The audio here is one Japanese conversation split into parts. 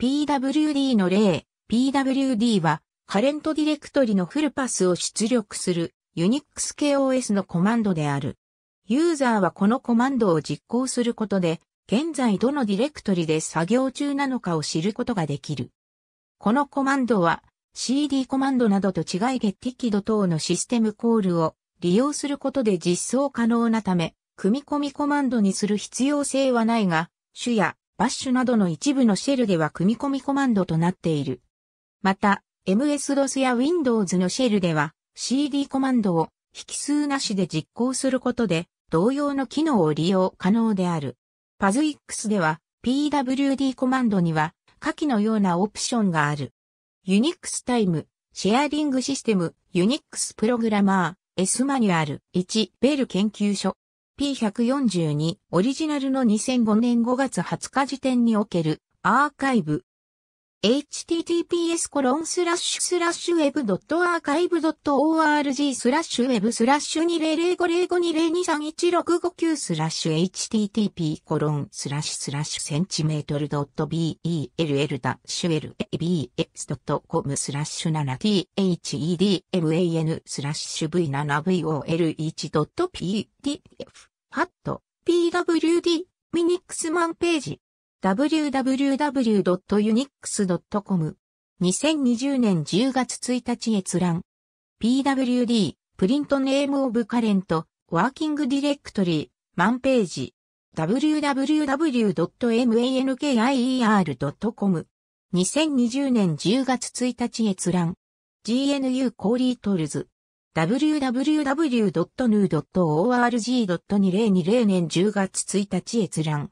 PWD の例、PWD は、カレントディレクトリのフルパスを出力する Unix 系 OS のコマンドである。ユーザーはこのコマンドを実行することで、現在どのディレクトリで作業中なのかを知ることができる。このコマンドは CD コマンドなどと違いゲッティキド等のシステムコールを利用することで実装可能なため、組み込みコマンドにする必要性はないが、主やバッシュなどの一部のシェルでは組み込みコマンドとなっている。また、MS-DOS や Windows のシェルでは CD コマンドを引数なしで実行することで同様の機能を利用可能である。p a z i x では PWD コマンドには下記のようなオプションがある。Unix タイム、シェアリングシステム、Unix プログラマー、S マニュアル、1、ベル研究所。P142 オリジナルの2005年5月20日時点におけるアーカイブ。https コロンスラッシュスラッシュウェブドットアーカイブドット org スラッシュウェブスラッシュ20050520231659スラッシュ http コロンスラッシュスラッシュセンチメートルドット bell ダッシュ labs ドットコムスラッシュ 7thedman スラッシュ v7vol1 ドット pdf ハット、pwd、ミニックスマンページ、www.unix.com、2020年10月1日閲覧、pwd、プリントネームオブカレント、ワーキングディレクトリー、マンページ、www.mankier.com、2020年10月1日閲覧、GNU コーリートルズ、www.nu.org.2020 年10月1日閲覧。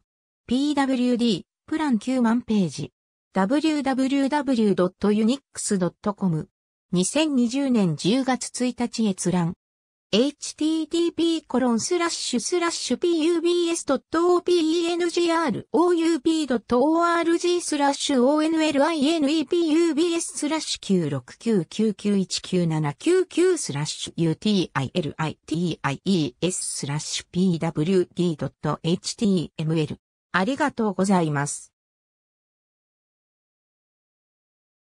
PWD、プラン9万ページ。www.unix.com。2020年10月1日閲覧。http コロンスラッシュスラッシュ pubs.opengroup.org スラッシュ onlinepubs スラッシュ9 6 9 9 9 1 9 7 9 9スラッシュ utilitiess スラッシュ pwd.html ありがとうございます。